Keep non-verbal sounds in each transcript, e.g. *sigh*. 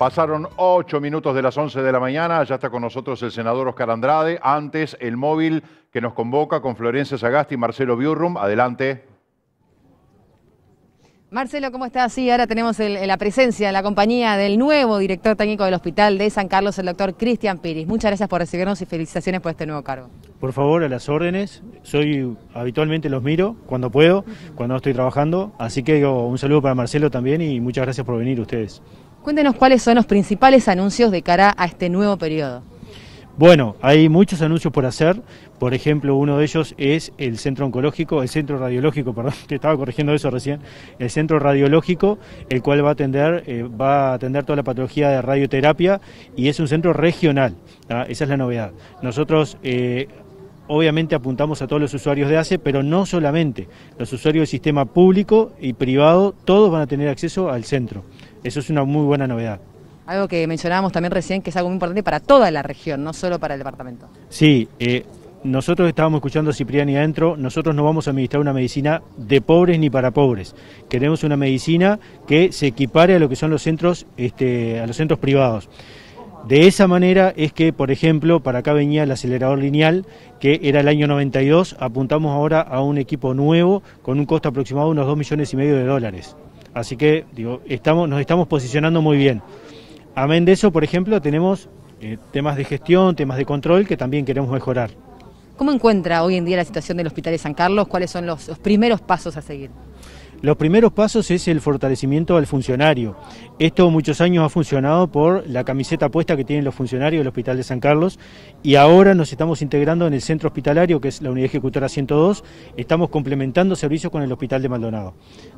Pasaron ocho minutos de las once de la mañana, ya está con nosotros el senador Oscar Andrade. Antes, el móvil que nos convoca con Florencia Sagasti y Marcelo Biurrum. Adelante. Marcelo, ¿cómo estás? Sí, ahora tenemos la presencia, la compañía del nuevo director técnico del Hospital de San Carlos, el doctor Cristian Piris. Muchas gracias por recibirnos y felicitaciones por este nuevo cargo. Por favor, a las órdenes. Soy habitualmente los miro cuando puedo, cuando estoy trabajando. Así que un saludo para Marcelo también y muchas gracias por venir ustedes. Cuéntenos cuáles son los principales anuncios de cara a este nuevo periodo. Bueno, hay muchos anuncios por hacer. Por ejemplo, uno de ellos es el centro oncológico, el centro radiológico, *laughs* perdón, te estaba corrigiendo eso recién, el centro radiológico, el cual va a atender, eh, va a atender toda la patología de radioterapia y es un centro regional. Esa es la novedad. Nosotros eh, obviamente apuntamos a todos los usuarios de ACE, pero no solamente. Los usuarios del sistema público y privado, todos van a tener acceso al centro. Eso es una muy buena novedad. Algo que mencionábamos también recién, que es algo muy importante para toda la región, no solo para el departamento. Sí, eh, nosotros estábamos escuchando a Cipriani adentro, nosotros no vamos a administrar una medicina de pobres ni para pobres. Queremos una medicina que se equipare a lo que son los centros, este, a los centros privados. De esa manera es que, por ejemplo, para acá venía el acelerador lineal, que era el año 92, apuntamos ahora a un equipo nuevo con un costo aproximado de unos 2 millones y medio de dólares. Así que digo, nos estamos posicionando muy bien. Amén de eso, por ejemplo, tenemos eh, temas de gestión, temas de control que también queremos mejorar. ¿Cómo encuentra hoy en día la situación del Hospital de San Carlos? ¿Cuáles son los primeros pasos a seguir? Los primeros pasos es el fortalecimiento al funcionario. Esto muchos años ha funcionado por la camiseta puesta que tienen los funcionarios del Hospital de San Carlos y ahora nos estamos integrando en el centro hospitalario que es la Unidad Ejecutora 102, estamos complementando servicios con el Hospital de Maldonado.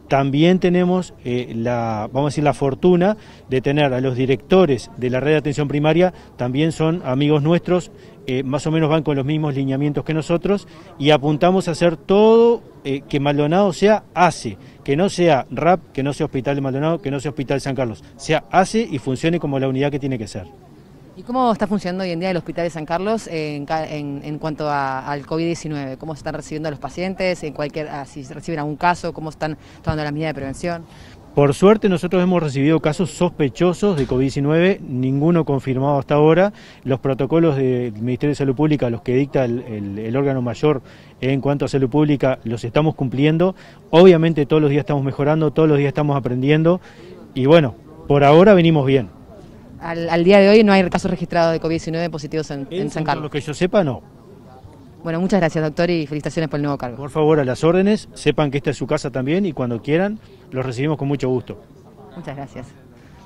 También tenemos eh, la, vamos a decir, la fortuna de tener a los directores de la red de atención primaria, también son amigos nuestros, eh, más o menos van con los mismos lineamientos que nosotros y apuntamos a hacer todo eh, que Maldonado sea hace que no sea RAP, que no sea Hospital de Maldonado, que no sea Hospital de San Carlos, sea hace y funcione como la unidad que tiene que ser. ¿Y cómo está funcionando hoy en día el Hospital de San Carlos en, en, cuanto a, al COVID-19? ¿Cómo se están recibiendo a los pacientes? En cualquier, ah, si reciben algún caso, ¿cómo están tomando las medidas de prevención? Por suerte nosotros hemos recibido casos sospechosos de COVID-19, ninguno confirmado hasta ahora. Los protocolos del Ministerio de Salud Pública, los que dicta el, órgano mayor en cuanto a salud pública, los estamos cumpliendo. Obviamente todos los días estamos mejorando, todos los días estamos aprendiendo y bueno, por ahora venimos bien. Al, día de hoy no hay casos registrados de COVID-19 positivos en, San Carlos. Lo que yo sepa, no. Bueno, muchas gracias, doctor, y felicitaciones por el nuevo cargo. Por favor, a las órdenes, sepan que esta es su casa también y cuando quieran, los recibimos con mucho gusto. Muchas gracias.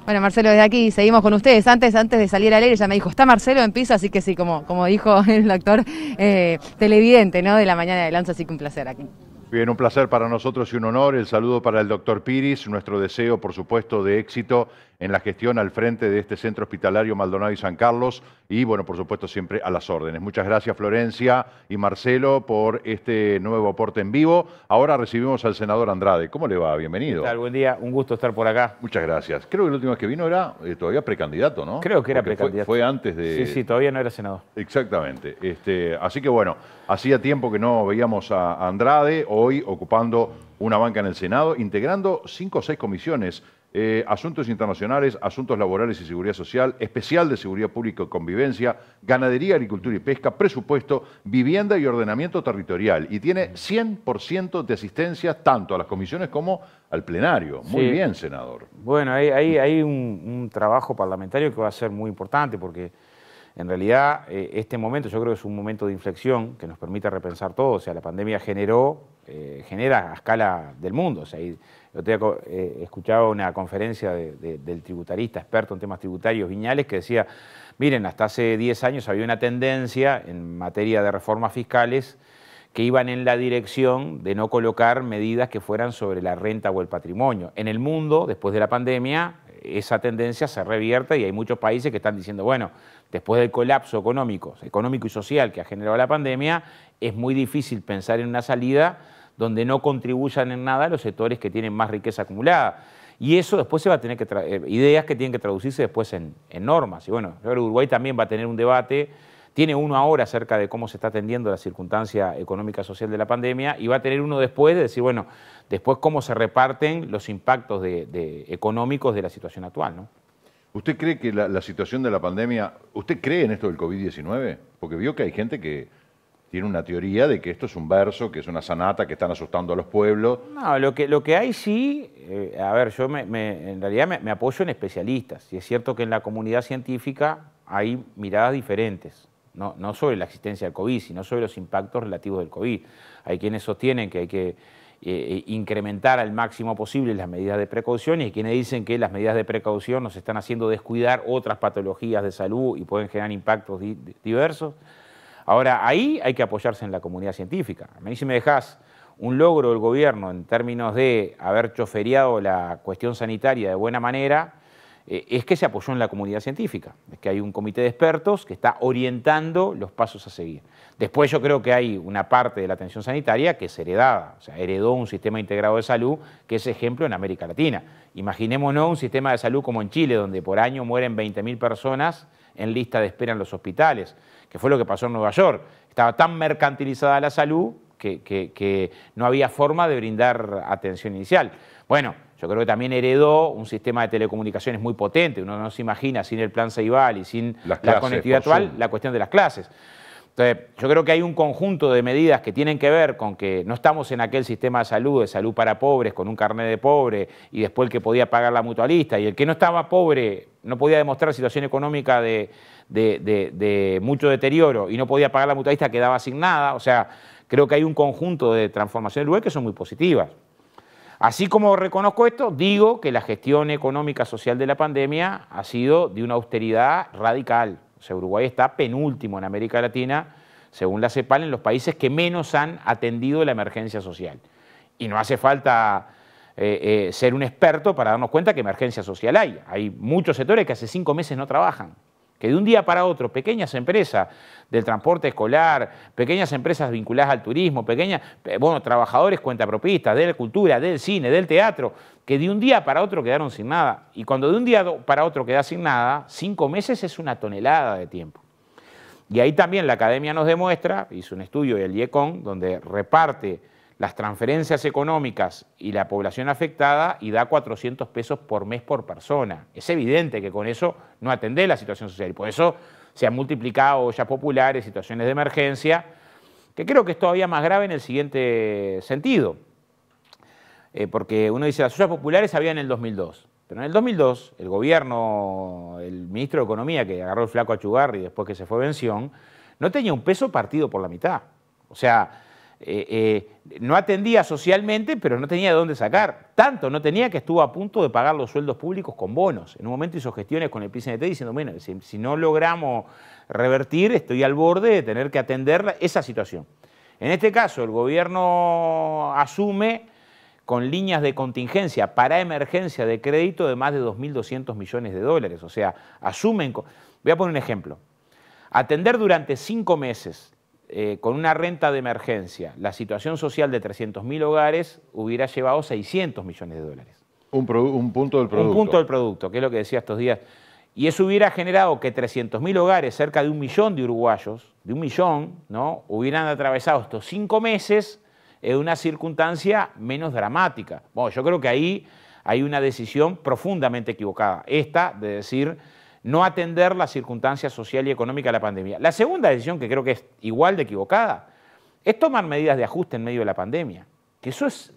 Bueno, Marcelo, desde aquí seguimos con ustedes. Antes, antes de salir al aire ya me dijo, está Marcelo en piso, así que sí, como, como dijo *laughs* el actor eh, televidente ¿no? de la mañana de Lanza, así que un placer aquí. Bien, un placer para nosotros y un honor. El saludo para el doctor Piris, nuestro deseo, por supuesto, de éxito en la gestión al frente de este centro hospitalario Maldonado y San Carlos y, bueno, por supuesto, siempre a las órdenes. Muchas gracias Florencia y Marcelo por este nuevo aporte en vivo. Ahora recibimos al senador Andrade. ¿Cómo le va? Bienvenido. ¿Qué Buen día, un gusto estar por acá. Muchas gracias. Creo que la última vez que vino era eh, todavía precandidato, ¿no? Creo que era precandidato. Fue, antes de... Sí, sí, todavía no era senador. Exactamente. Este, así que, bueno, hacía tiempo que no veíamos a Andrade, hoy ocupando una banca en el Senado, integrando cinco o seis comisiones eh, asuntos internacionales, asuntos laborales y seguridad social, especial de seguridad pública y convivencia, ganadería, agricultura y pesca, presupuesto, vivienda y ordenamiento territorial. Y tiene 100% de asistencia tanto a las comisiones como al plenario. Muy bien, senador. Bueno, hay, un, trabajo parlamentario que va a ser muy importante porque... En realidad, eh, este momento yo creo que es un momento de inflexión que nos permite repensar todo. O sea, la pandemia generó, eh, genera a escala del mundo. O sea, yo te eh, una conferencia del tributarista, experto en temas tributarios, Viñales, que decía, miren, hasta hace 10 años había una tendencia en materia de reformas fiscales que iban en la dirección de no colocar medidas que fueran sobre la renta o el patrimonio. En el mundo, después de la pandemia, esa tendencia se revierte y hay muchos países que están diciendo, bueno, después del colapso económico, económico y social que ha generado la pandemia, es muy difícil pensar en una salida donde no contribuyan en nada los sectores que tienen más riqueza acumulada. Y eso después se va a tener que eh, ideas que tienen que traducirse después en, normas. Y bueno, Uruguay también va a tener un debate, tiene uno ahora acerca de cómo se está atendiendo la circunstancia económica social de la pandemia y va a tener uno después de decir, bueno, después cómo se reparten los impactos de, económicos de la situación actual, ¿no? ¿Usted cree que la, la situación de la pandemia, usted cree en esto del COVID-19? Porque vio que hay gente que tiene una teoría de que esto es un verso, que es una sanata, que están asustando a los pueblos. No, lo que, lo que hay sí, eh, a ver, yo en realidad me, apoyo en especialistas, y es cierto que en la comunidad científica hay miradas diferentes, no, sobre la existencia del COVID, sino sobre los impactos relativos del COVID. Hay quienes sostienen que hay que eh, eh, incrementar al máximo posible las medidas de precaución y hay quienes dicen que las medidas de precaución nos están haciendo descuidar otras patologías de salud y pueden generar impactos diversos. Ahora, ahí hay que apoyarse en la comunidad científica. A mí si me dejas un logro del gobierno en términos de haber choferiado la cuestión sanitaria de buena manera, eh, es que se apoyó en la comunidad científica, es que hay un comité de expertos que está orientando los pasos a seguir. Después yo creo que hay una parte de la atención sanitaria que es heredada, o sea, heredó un sistema integrado de salud que es ejemplo en América Latina. Imaginémonos un sistema de salud como en Chile, donde por año mueren 20.000 personas en lista de espera en los hospitales, que fue lo que pasó en Nueva York. Estaba tan mercantilizada la salud que, no había forma de brindar atención inicial. Bueno, yo creo que también heredó un sistema de telecomunicaciones muy potente. Uno no se imagina sin el plan Ceibal y sin la conectividad actual la cuestión de las clases. Entonces, yo creo que hay un conjunto de medidas que tienen que ver con que no estamos en aquel sistema de salud, de salud para pobres, con un carnet de pobre, y después el que podía pagar la mutualista, y el que no estaba pobre no podía demostrar situación económica de, mucho deterioro y no podía pagar la mutualista, quedaba sin nada. O sea, creo que hay un conjunto de transformaciones que son muy positivas. Así como reconozco esto, digo que la gestión económica social de la pandemia ha sido de una austeridad radical Uruguay está penúltimo en América Latina, según la CEPAL, en los países que menos han atendido la emergencia social. Y no hace falta eh, eh, ser un experto para darnos cuenta que emergencia social hay. Hay muchos sectores que hace cinco meses no trabajan que de un día para otro pequeñas empresas del transporte escolar, pequeñas empresas vinculadas al turismo, pequeñas, eh, bueno, trabajadores cuentapropistas, de la cultura, del cine, del teatro, que de un día para otro quedaron sin nada. Y cuando de un día para otro queda sin nada, cinco meses es una tonelada de tiempo. Y ahí también la academia nos demuestra, hizo un estudio el IECON, donde reparte las transferencias económicas y la población afectada y da 400 pesos por mes por persona. Es evidente que con eso no atendés la situación social y por eso se han multiplicado ollas populares, situaciones de emergencia, que creo que es todavía más grave en el siguiente sentido. Eh, porque uno dice, las ollas populares había en el 2002, pero en el 2002 el gobierno, el ministro de Economía que agarró el flaco a Chugarri después que se fue a Vención, no tenía un peso partido por la mitad. O sea, eh, eh, no atendía socialmente, pero no tenía de dónde sacar. Tanto no tenía que estuvo a punto de pagar los sueldos públicos con bonos. En un momento hizo gestiones con el PCNT diciendo, bueno, si, si no logramos revertir, estoy al borde de tener que atender esa situación. En este caso, el gobierno asume con líneas de contingencia para emergencia de crédito de más de 2.200 millones de dólares. O sea, asumen... Voy a poner un ejemplo. Atender durante cinco meses eh, con una renta de emergencia, la situación social de 300.000 hogares hubiera llevado 600 millones de dólares. Un, punto del producto. Un punto del producto, que es lo que decía estos días. Y eso hubiera generado que 300.000 hogares, cerca de un millón de uruguayos, de un millón, ¿no? hubieran atravesado estos cinco meses en una circunstancia menos dramática. Bueno, yo creo que ahí hay una decisión profundamente equivocada, esta de decir no atender la circunstancia social y económica de la pandemia. La segunda decisión, que creo que es igual de equivocada, es tomar medidas de ajuste en medio de la pandemia, que eso es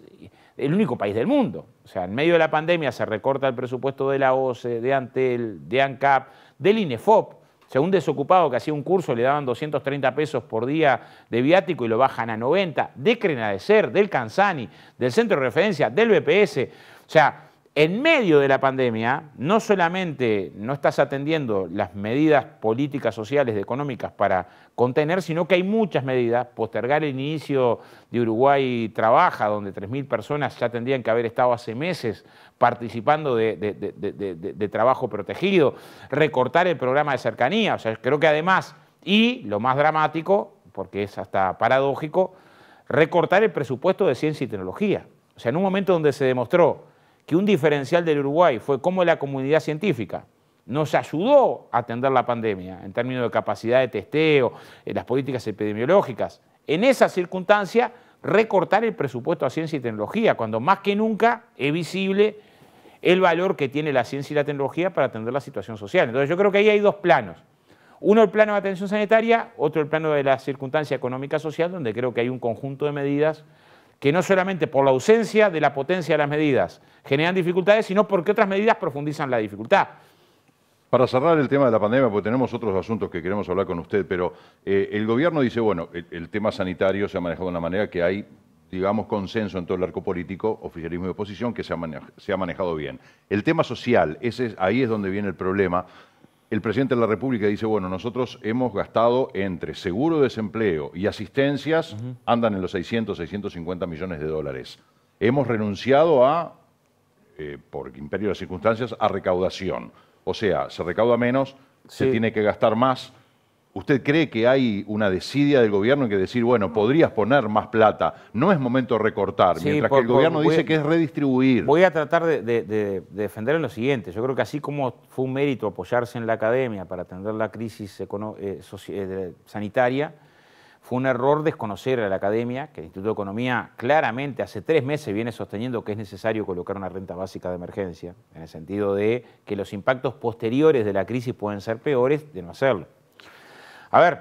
el único país del mundo. O sea, en medio de la pandemia se recorta el presupuesto de la OCE, de Antel, de ANCAP, del INEFOP. O sea, un desocupado que hacía un curso le daban 230 pesos por día de viático y lo bajan a 90, de Crenadecer, del Canzani, del Centro de Referencia, del BPS. O sea, en medio de la pandemia, no solamente no estás atendiendo las medidas políticas, sociales, económicas para contener, sino que hay muchas medidas, postergar el inicio de Uruguay Trabaja, donde 3.000 personas ya tendrían que haber estado hace meses participando de, de, trabajo protegido, recortar el programa de cercanía, o sea, creo que además, y lo más dramático, porque es hasta paradójico, recortar el presupuesto de ciencia y tecnología. O sea, en un momento donde se demostró que un diferencial del Uruguay fue cómo la comunidad científica nos ayudó a atender la pandemia en términos de capacidad de testeo, en eh, las políticas epidemiológicas. En esa circunstancia, recortar el presupuesto a ciencia y tecnología, cuando más que nunca es visible el valor que tiene la ciencia y la tecnología para atender la situación social. Entonces yo creo que ahí hay dos planos. Uno el plano de atención sanitaria, otro el plano de la circunstancia económica social, donde creo que hay un conjunto de medidas que no solamente por la ausencia de la potencia de las medidas generan dificultades, sino porque otras medidas profundizan la dificultad. Para cerrar el tema de la pandemia, porque tenemos otros asuntos que queremos hablar con usted, pero eh, el gobierno dice, bueno, el, tema sanitario se ha manejado de una manera que hay, digamos, consenso en todo el arco político, oficialismo y oposición, que se ha, manejado bien. El tema social, ahí es donde viene el problema, el presidente de la República dice, bueno, nosotros hemos gastado entre seguro de desempleo y asistencias, andan en los 600, 650 millones de dólares. Hemos renunciado a, eh, por imperio de las circunstancias, a recaudación. O sea, se recauda menos, se tiene que gastar más ¿Usted cree que hay una desidia del gobierno en que decir, bueno, podrías poner más plata? No es momento de recortar, mientras que el gobierno dice que es redistribuir. Voy a tratar de, defender en lo siguiente. Yo creo que así como fue un mérito apoyarse en la academia para atender la crisis eh, eh, sanitaria, fue un error desconocer a la academia, que el Instituto de Economía claramente hace tres meses viene sosteniendo que es necesario colocar una renta básica de emergencia, en el sentido de que los impactos posteriores de la crisis pueden ser peores de no hacerlo. A ver,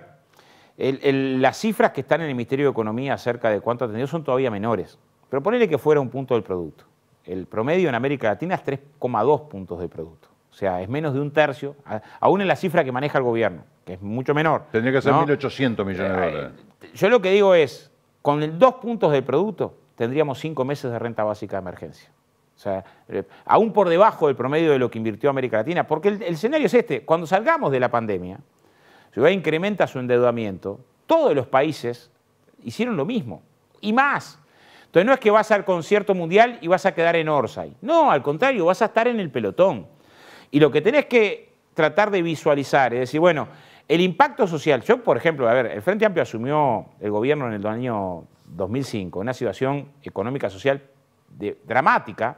las cifras que están en el Ministerio de Economía acerca de cuánto ha tenido son todavía menores, pero ponele que fuera un punto del producto. El promedio en América Latina es 3,2 puntos del producto. O sea, es menos de un tercio, aún en la cifra que maneja el gobierno, que es mucho menor. Tendría que ser 1.800 millones de eh, dólares. Yo lo que digo es, con dos puntos del producto tendríamos cinco meses de renta básica de emergencia. O sea, eh, aún por debajo del promedio de lo que invirtió América Latina, porque el escenario es este, cuando salgamos de la pandemia, a incrementa su endeudamiento, todos los países hicieron lo mismo, y más. Entonces no es que vas al concierto mundial y vas a quedar en Orsay. No, al contrario, vas a estar en el pelotón. Y lo que tenés que tratar de visualizar es decir, bueno, el impacto social. Yo, por ejemplo, a ver, el Frente Amplio asumió el gobierno en el año 2005, una situación económica social dramática,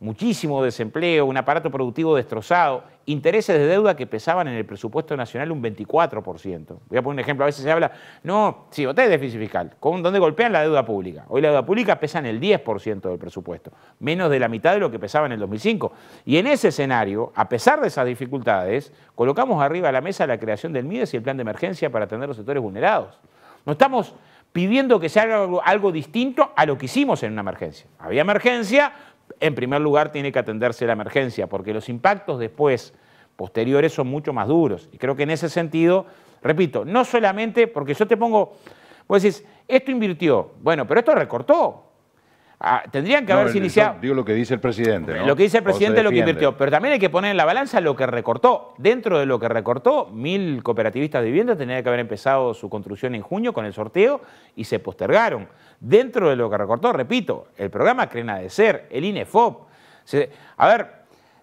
muchísimo desempleo, un aparato productivo destrozado, intereses de deuda que pesaban en el presupuesto nacional un 24%. Voy a poner un ejemplo, a veces se habla, no, sí, voté es déficit fiscal, ¿con dónde golpean la deuda pública? Hoy la deuda pública pesa en el 10% del presupuesto, menos de la mitad de lo que pesaba en el 2005. Y en ese escenario, a pesar de esas dificultades, colocamos arriba a la mesa la creación del MIDES y el plan de emergencia para atender los sectores vulnerados. No estamos pidiendo que se haga algo, distinto a lo que hicimos en una emergencia. Había emergencia, en primer lugar tiene que atenderse la emergencia, porque los impactos después, posteriores, son mucho más duros. Y creo que en ese sentido, repito, no solamente porque yo te pongo, vos decís, esto invirtió, bueno, pero esto recortó, Ah, tendrían que haberse iniciado. Digo lo que dice el presidente. Lo que dice el presidente es lo que invirtió, pero también hay que poner en la balanza lo que recortó. Dentro de lo que recortó, mil cooperativistas de vivienda tenían que haber empezado su construcción en junio con el sorteo y se postergaron. Dentro de lo que recortó, repito, el programa Crena de Ser, el INEFOP. a ver,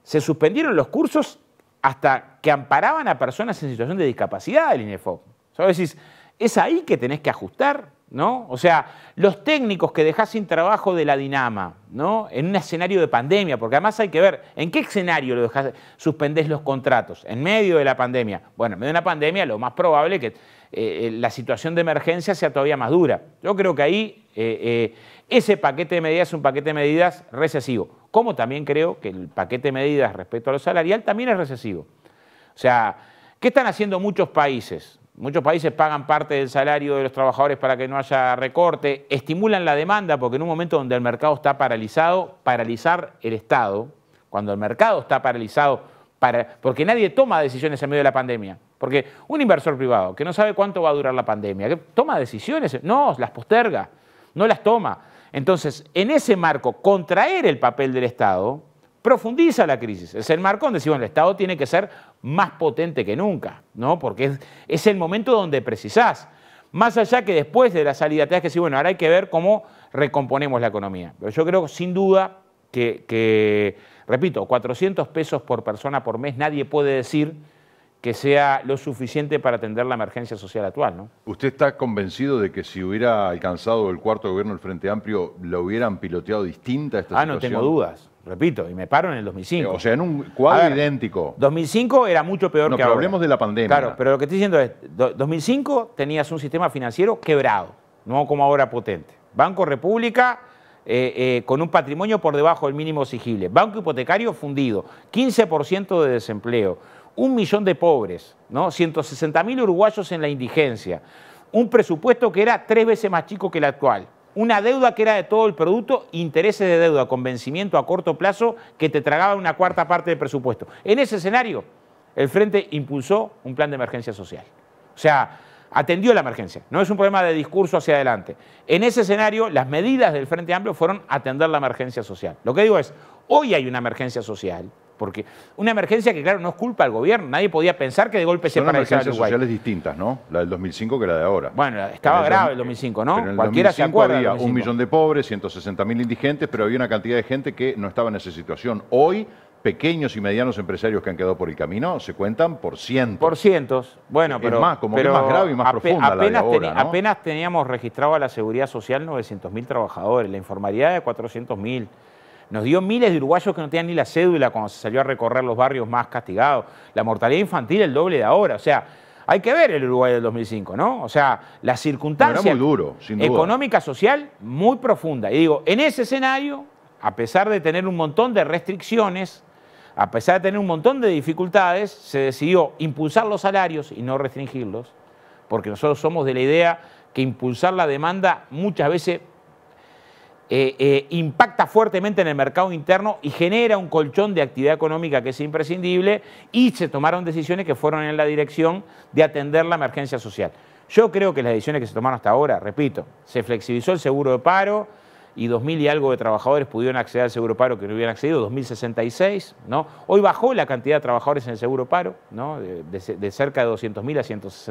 se suspendieron los cursos hasta que amparaban a personas en situación de discapacidad del INEFOP. O es ahí que tenés que ajustar ¿no? O sea, los técnicos que dejás sin trabajo de la Dinama, ¿no? En un escenario de pandemia, porque además hay que ver en qué escenario lo dejás, suspendés los contratos, en medio de la pandemia. Bueno, en medio de una pandemia lo más probable es que eh, eh, la situación de emergencia sea todavía más dura. Yo creo que ahí eh, ese paquete de medidas es un paquete de medidas recesivo, como también creo que el paquete de medidas respecto a lo salarial también es recesivo. O sea, ¿qué están haciendo muchos países? Muchos países pagan parte del salario de los trabajadores para que no haya recorte, estimulan la demanda porque en un momento donde el mercado está paralizado, paralizar el Estado, cuando el mercado está paralizado, porque nadie toma decisiones en medio de la pandemia, porque un inversor privado que no sabe cuánto va a durar la pandemia, que toma decisiones, no, las posterga, no las toma. Entonces, en ese marco, contraer el papel del Estado profundiza la crisis. Es el marco donde decimos, el Estado tiene que ser más potente que nunca, ¿no? Porque es, el momento donde precisás. Más allá que después de la salida te das que decir, bueno, ahora hay que ver cómo recomponemos la economía. Pero yo creo, sin duda, que, repito, 400 pesos por persona por mes, nadie puede decir que sea lo suficiente para atender la emergencia social actual. ¿no? ¿Usted está convencido de que si hubiera alcanzado el cuarto gobierno del Frente Amplio, lo hubieran piloteado distinta esta situación? Ah, no tengo dudas. Repito, y me paro en el 2005. O sea, en un cuadro idéntico. 2005 era mucho peor que pero hablemos de la pandemia. Claro, pero lo que estoy diciendo es, 2005 tenías un sistema financiero quebrado, no como ahora potente. Banco República eh, eh, con un patrimonio por debajo del mínimo exigible, Banco hipotecario fundido, 15% de desempleo, un millón de pobres, ¿no? 160 uruguayos en la indigencia, un presupuesto que era tres veces más chico que el actual una deuda que era de todo el producto, intereses de deuda con vencimiento a corto plazo que te tragaba una cuarta parte del presupuesto. En ese escenario, el Frente impulsó un plan de emergencia social. O sea, atendió la emergencia, no es un problema de discurso hacia adelante. En ese escenario, las medidas del Frente Amplio fueron atender la emergencia social. Lo que digo es, hoy hay una emergencia social porque una emergencia que, claro, no es culpa del gobierno. Nadie podía pensar que de golpe se paralizaba Uruguay. Son emergencias sociales distintas, ¿no? La del 2005 que la de ahora. Bueno, estaba grave el 2005, ¿no? en el 2005 Había un millón de pobres, 160 mil indigentes, pero había una cantidad de gente que no estaba en esa situación. Hoy pequeños y medianos empresarios que han quedado por el camino se cuentan por cientos. Por cientos. Bueno, pero. Es más, como que más grave y más profunda la de ahora, Apenas teníamos registrado a la Seguridad Social 900 mil trabajadores, la informalidad de 400.000. Nos dio miles de uruguayos que no tenían ni la cédula cuando se salió a recorrer los barrios más castigados. La mortalidad infantil el doble de ahora. O sea, hay que ver el Uruguay del 2005, ¿no? O sea, la circunstancia económica, social, muy profunda. Y digo, en ese escenario, a pesar de tener un montón de restricciones, a pesar de tener un montón de dificultades, se decidió impulsar los salarios y no restringirlos, porque nosotros somos de la idea que impulsar la demanda muchas veces eh, eh, impacta fuertemente en el mercado interno y genera un colchón de actividad económica que es imprescindible y se tomaron decisiones que fueron en la dirección de atender la emergencia social. Yo creo que las decisiones que se tomaron hasta ahora, repito, se flexibilizó el seguro de paro y 2.000 y algo de trabajadores pudieron acceder al seguro de paro que no hubieran accedido, 2.066, ¿no? Hoy bajó la cantidad de trabajadores en el seguro de paro, ¿no? De, de cerca de 200.000 a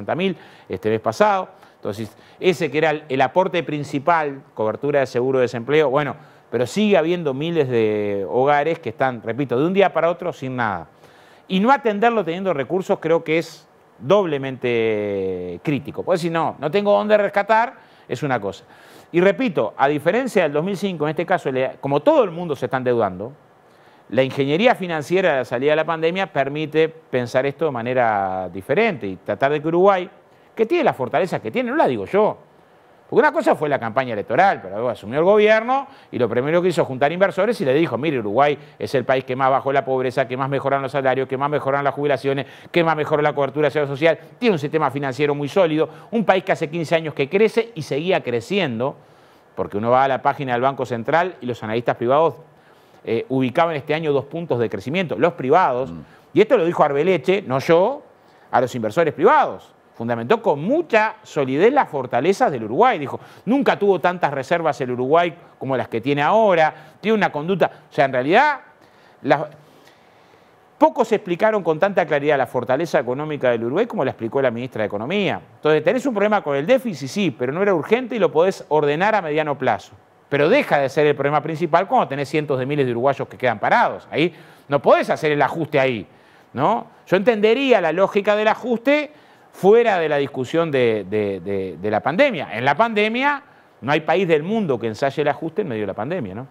160.000 este mes pasado. Entonces, ese que era el, aporte principal, cobertura de seguro de desempleo, bueno, pero sigue habiendo miles de hogares que están, repito, de un día para otro sin nada. Y no atenderlo teniendo recursos creo que es doblemente crítico. Pues si no, no tengo dónde rescatar, es una cosa. Y repito, a diferencia del 2005, en este caso, como todo el mundo se está endeudando, la ingeniería financiera de la salida de la pandemia permite pensar esto de manera diferente y tratar de que Uruguay que tiene las fortalezas que tiene, no la digo yo. Porque una cosa fue la campaña electoral, pero luego asumió el gobierno y lo primero que hizo fue juntar inversores y le dijo, mire, Uruguay es el país que más bajó la pobreza, que más mejoran los salarios, que más mejoran las jubilaciones, que más mejoró la cobertura social, tiene un sistema financiero muy sólido, un país que hace 15 años que crece y seguía creciendo, porque uno va a la página del Banco Central y los analistas privados eh, ubicaban este año dos puntos de crecimiento, los privados, mm. y esto lo dijo Arbeleche, no yo, a los inversores privados fundamentó con mucha solidez las fortalezas del Uruguay. Dijo, nunca tuvo tantas reservas el Uruguay como las que tiene ahora, tiene una conducta, o sea, en realidad, pocos explicaron con tanta claridad la fortaleza económica del Uruguay como la explicó la ministra de Economía. Entonces, tenés un problema con el déficit, sí, pero no era urgente y lo podés ordenar a mediano plazo. Pero deja de ser el problema principal cuando tenés cientos de miles de uruguayos que quedan parados. Ahí no podés hacer el ajuste ahí. ¿no? Yo entendería la lógica del ajuste fuera de la discusión de, la pandemia. En la pandemia no hay país del mundo que ensaye el ajuste en medio de la pandemia, ¿no?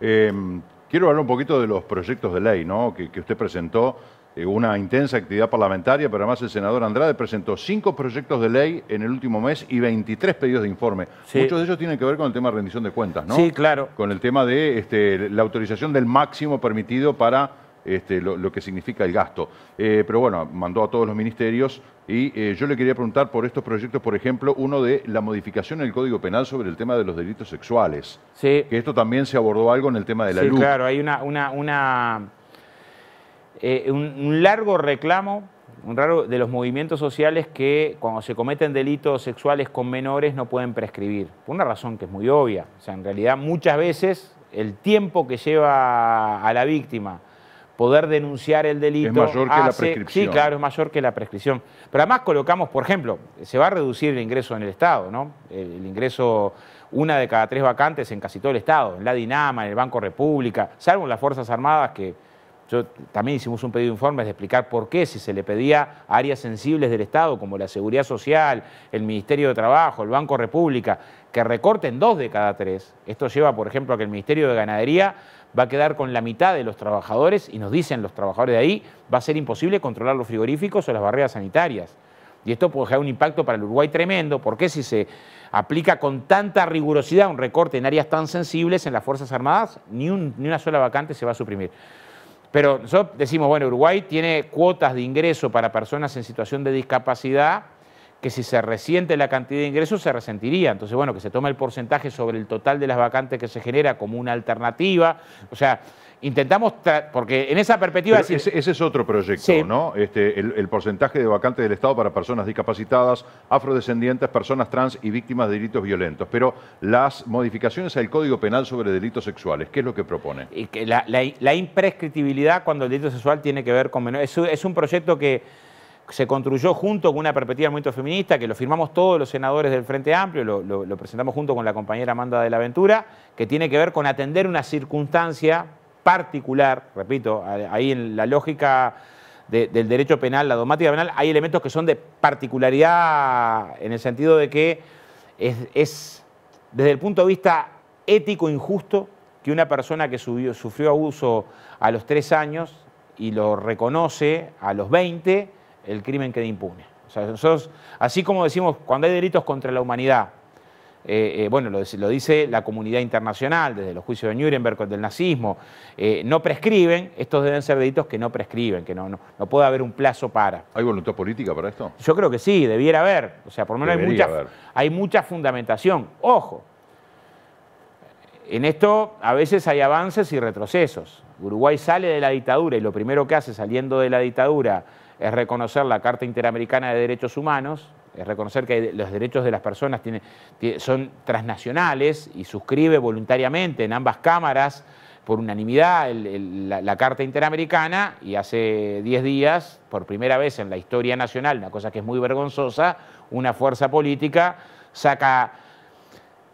Em, quiero hablar un poquito de los proyectos de ley, ¿no? Que, usted presentó eh, una intensa actividad parlamentaria, pero además el senador Andrade presentó cinco proyectos de ley en el último mes y 23 pedidos de informe. Muchos de ellos tienen que ver con el tema de rendición de cuentas, ¿no? Sí, claro. Con el tema de este, la autorización del máximo permitido para este, lo, que significa el gasto. Eh, pero bueno, mandó a todos los ministerios y eh, yo le quería preguntar por estos proyectos, por ejemplo, uno de la modificación del Código Penal sobre el tema de los delitos sexuales. Que esto también se abordó algo en el tema de la luz. Claro, hay una, eh, un, largo reclamo un raro de los movimientos sociales que cuando se cometen delitos sexuales con menores no pueden prescribir. Por una razón que es muy obvia. O sea, en realidad muchas veces el tiempo que lleva a la víctima poder denunciar el delito. Es mayor que la ah, prescripción. Sí, claro, es mayor que la prescripción. Pero además colocamos, por ejemplo, se va a reducir el ingreso en el Estado, ¿no? El, ingreso, una de cada tres vacantes en casi todo el Estado, en la Dinama, en el Banco República, salvo en las Fuerzas Armadas que... Yo, también hicimos un pedido de informes de explicar por qué, si se le pedía áreas sensibles del Estado, como la Seguridad Social, el Ministerio de Trabajo, el Banco República, que recorten dos de cada tres. Esto lleva, por ejemplo, a que el Ministerio de Ganadería va a quedar con la mitad de los trabajadores, y nos dicen los trabajadores de ahí, va a ser imposible controlar los frigoríficos o las barreras sanitarias. Y esto puede generar un impacto para el Uruguay tremendo, porque si se aplica con tanta rigurosidad un recorte en áreas tan sensibles en las Fuerzas Armadas, ni, ni una sola vacante se va a suprimir. Pero nosotros decimos, bueno, Uruguay tiene cuotas de ingreso para personas en situación de discapacidad que si se resiente la cantidad de ingresos se resentiría. Entonces, bueno, que se tome el porcentaje sobre el total de las vacantes que se genera como una alternativa. O sea, intentamos, porque en esa perspectiva... ese, es otro proyecto, ¿no? Este, el, porcentaje de vacantes del Estado para personas discapacitadas, afrodescendientes, personas trans y víctimas de delitos violentos. Pero las modificaciones al Código Penal sobre delitos sexuales, ¿qué es lo que propone? Y que la, imprescriptibilidad cuando el delito sexual tiene que ver con menores. es un proyecto que se construyó junto con una perspectiva del feminista, que lo firmamos todos los senadores del Frente Amplio, lo, presentamos junto con la compañera Amanda de la Ventura, que tiene que ver con atender una circunstancia particular, repito, ahí en la lógica del derecho penal, la dogmática penal, hay elementos que son de particularidad en el sentido de que es, desde el punto de vista ético injusto que una persona que sufrió abuso a los tres años y lo reconoce a los 20, el crimen queda impune. O sea, nosotros, así como decimos, cuando hay delitos contra la humanidad, eh, eh, bueno, lo, dice la comunidad internacional, desde los juicios de Nuremberg del nazismo, eh, no prescriben, estos deben ser delitos que no prescriben, que no, no, puede haber un plazo para. ¿Hay voluntad política para esto? Yo creo que sí, debiera haber. O sea, por lo menos hay hay mucha fundamentación. Ojo, en esto a veces hay avances y retrocesos. Uruguay sale de la dictadura y lo primero que hace saliendo de la dictadura es reconocer la Carta Interamericana de Derechos Humanos, es reconocer que los derechos de las personas son transnacionales y suscribe voluntariamente en ambas cámaras por unanimidad la, Carta Interamericana y hace 10 días, por primera vez en la historia nacional, una cosa que es muy vergonzosa, una fuerza política saca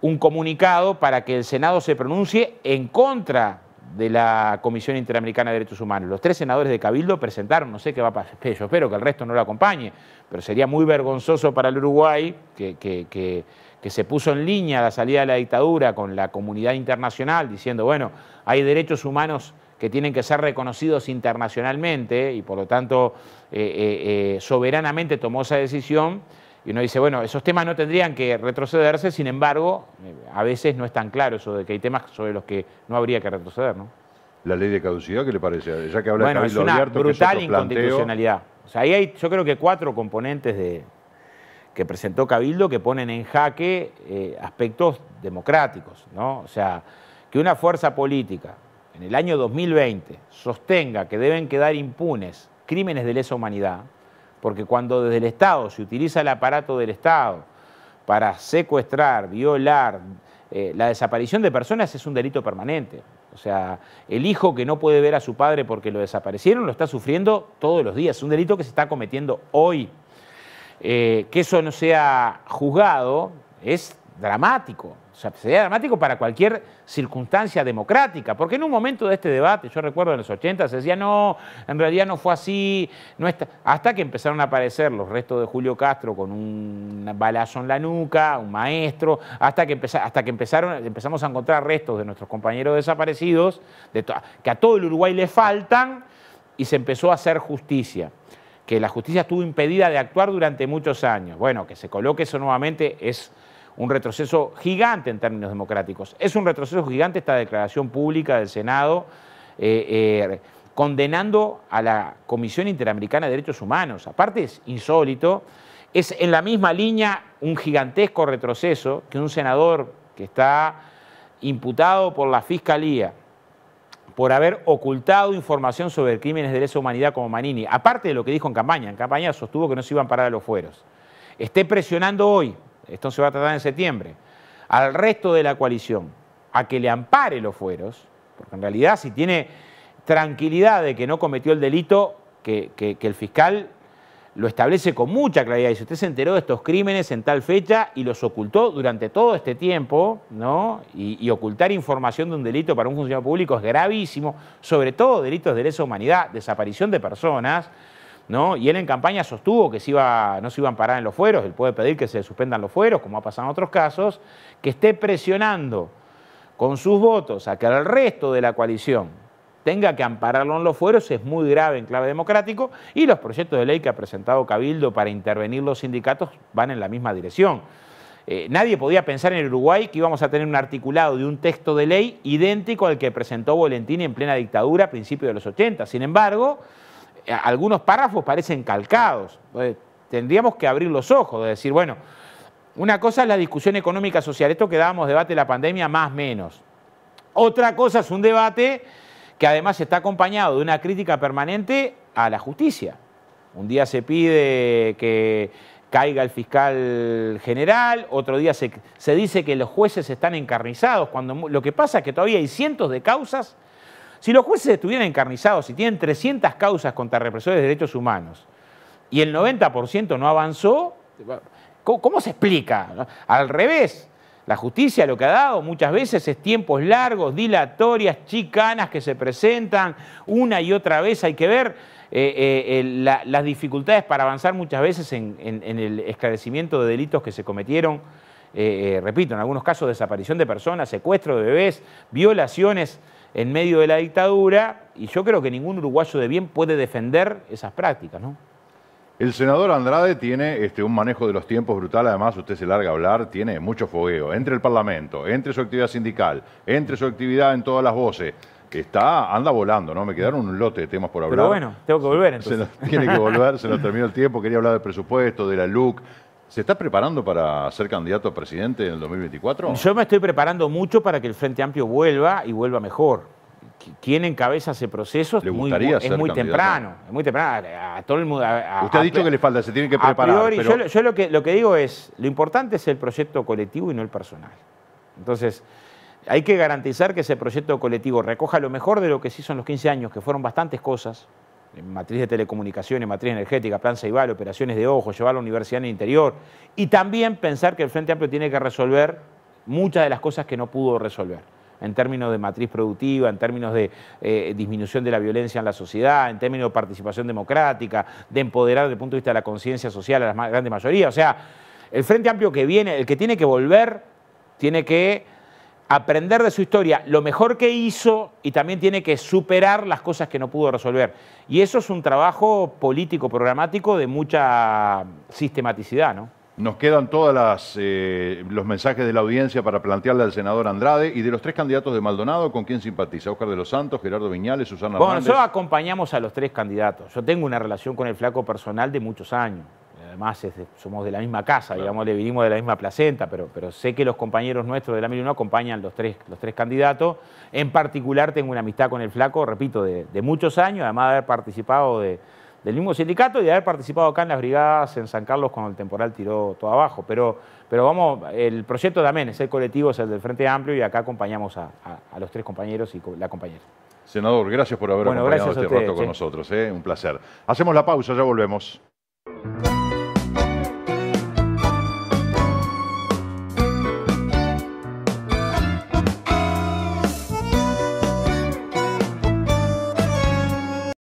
un comunicado para que el Senado se pronuncie en contra de la Comisión Interamericana de Derechos Humanos. Los tres senadores de Cabildo presentaron, no sé qué va a pasar, yo espero que el resto no lo acompañe, pero sería muy vergonzoso para el Uruguay que, que, se puso en línea la salida de la dictadura con la comunidad internacional, diciendo, bueno, hay derechos humanos que tienen que ser reconocidos internacionalmente y por lo tanto eh, eh, eh, soberanamente tomó esa decisión y uno dice, bueno, esos temas no tendrían que retrocederse, sin embargo, eh, a veces no es tan claro eso de que hay temas sobre los que no habría que retroceder, ¿no? La ley de caducidad, ¿qué le parece? Ya que habla bueno, de es una brutal inconstitucionalidad. O sea, ahí hay, yo creo que cuatro componentes de, que presentó Cabildo que ponen en jaque eh, aspectos democráticos, ¿no? O sea, que una fuerza política en el año 2020 sostenga que deben quedar impunes crímenes de lesa humanidad, porque cuando desde el Estado se utiliza el aparato del Estado para secuestrar, violar, eh, la desaparición de personas es un delito permanente. O sea, el hijo que no puede ver a su padre porque lo desaparecieron lo está sufriendo todos los días. Es un delito que se está cometiendo hoy. Eh, que eso no sea juzgado es dramático. O sea, sería dramático para cualquier circunstancia democrática, porque en un momento de este debate, yo recuerdo en los 80, se decía, no, en realidad no fue así, no hasta que empezaron a aparecer los restos de Julio Castro con un balazo en la nuca, un maestro, hasta que, hasta que empezaron, empezamos a encontrar restos de nuestros compañeros desaparecidos, que a todo el Uruguay le faltan, y se empezó a hacer justicia que la justicia estuvo impedida de actuar durante muchos años. Bueno, que se coloque eso nuevamente es un retroceso gigante en términos democráticos. Es un retroceso gigante esta declaración pública del Senado eh, eh, condenando a la Comisión Interamericana de Derechos Humanos. Aparte es insólito, es en la misma línea un gigantesco retroceso que un senador que está imputado por la Fiscalía por haber ocultado información sobre crímenes de lesa humanidad como Manini, aparte de lo que dijo en campaña, en campaña sostuvo que no se iban a parar a los fueros, esté presionando hoy esto se va a tratar en septiembre, al resto de la coalición a que le ampare los fueros, porque en realidad si tiene tranquilidad de que no cometió el delito, que, el fiscal lo establece con mucha claridad. si usted se enteró de estos crímenes en tal fecha y los ocultó durante todo este tiempo, ¿no? Y, y, ocultar información de un delito para un funcionario público es gravísimo, sobre todo delitos de lesa humanidad, desaparición de personas. Y él en campaña sostuvo que no se iban a parar en los fueros, él puede pedir que se suspendan los fueros, como ha pasado en otros casos, que esté presionando con sus votos a que el resto de la coalición tenga que ampararlo en los fueros es muy grave en clave democrático y los proyectos de ley que ha presentado Cabildo para intervenir los sindicatos van en la misma dirección. Eh, nadie podía pensar en Uruguay que íbamos a tener un articulado de un texto de ley idéntico al que presentó Volentini en plena dictadura a principios de los 80. Sin embargo, eh, algunos párrafos parecen calcados. Eh, tendríamos que abrir los ojos, de decir, bueno, una cosa es la discusión económica social, esto que dábamos debate de la pandemia más menos. Otra cosa es un debate que además está acompañado de una crítica permanente a la justicia. Un día se pide que caiga el fiscal general, otro día se, se dice que los jueces están encarnizados, cuando lo que pasa es que todavía hay cientos de causas si los jueces estuvieran encarnizados, y tienen 300 causas contra represores de derechos humanos y el 90% no avanzó, ¿cómo, se explica? Al revés, la justicia lo que ha dado muchas veces es tiempos largos, dilatorias, chicanas que se presentan una y otra vez. Hay que ver eh, eh, las dificultades para avanzar muchas veces en, el esclarecimiento de delitos que se cometieron. Eh, repito, en algunos casos desaparición de personas, secuestro de bebés, violaciones en medio de la dictadura y yo creo que ningún uruguayo de bien puede defender esas prácticas, ¿no? El senador Andrade tiene este, un manejo de los tiempos brutal, además usted se larga a hablar, tiene mucho fogueo entre el Parlamento, entre su actividad sindical, entre su actividad en todas las voces. Está, anda volando, ¿no? Me quedaron un lote de temas por hablar. Pero bueno, tengo que volver entonces. tiene que volver, se nos *laughs* terminó el tiempo. Quería hablar del presupuesto, de la LUC, ¿Se está preparando para ser candidato a presidente en el 2024? Yo me estoy preparando mucho para que el Frente Amplio vuelva y vuelva mejor. ¿Quién encabeza ese proceso es muy, es muy temprano. Es muy temprano. Usted ha dicho que le falta, se tiene que preparar. Yo, lo, que, lo que digo es, lo importante es el proyecto colectivo y no el personal. Entonces, hay que garantizar que ese proyecto colectivo recoja lo mejor de lo que se hizo en los 15 años, que fueron bastantes cosas, matriz de telecomunicaciones, matriz energética, plan Ceibal, operaciones de ojo, llevar a la universidad en el interior. Y también pensar que el Frente Amplio tiene que resolver muchas de las cosas que no pudo resolver en términos de matriz productiva, en términos de eh, disminución de la violencia en la sociedad, en términos de participación democrática, de empoderar desde el punto de vista de la conciencia social a la más grande mayoría. O sea, el Frente Amplio que viene, el que tiene que volver, tiene que aprender de su historia lo mejor que hizo y también tiene que superar las cosas que no pudo resolver. Y eso es un trabajo político, programático de mucha sistematicidad, ¿no? Nos quedan todos eh, los mensajes de la audiencia para plantearle al senador Andrade y de los tres candidatos de Maldonado, ¿con quién simpatiza? Oscar de los Santos, Gerardo Viñales, Susana Bueno, nosotros acompañamos a los tres candidatos. Yo tengo una relación con el flaco personal de muchos años además somos de la misma casa, digamos, le vinimos de la misma placenta, pero, sé que los compañeros nuestros de la 1 acompañan los tres, los tres candidatos. En particular tengo una amistad con el flaco, repito, de, muchos años, además de haber participado del mismo sindicato y de haber participado acá en las brigadas en San Carlos cuando el temporal tiró todo abajo. Pero, vamos, el proyecto también es el colectivo, es el del Frente Amplio y acá acompañamos a, los tres compañeros y la compañera. Senador, gracias por haber bueno, acompañado este rato con nosotros. ¿eh? Un placer. Hacemos la pausa, ya volvemos.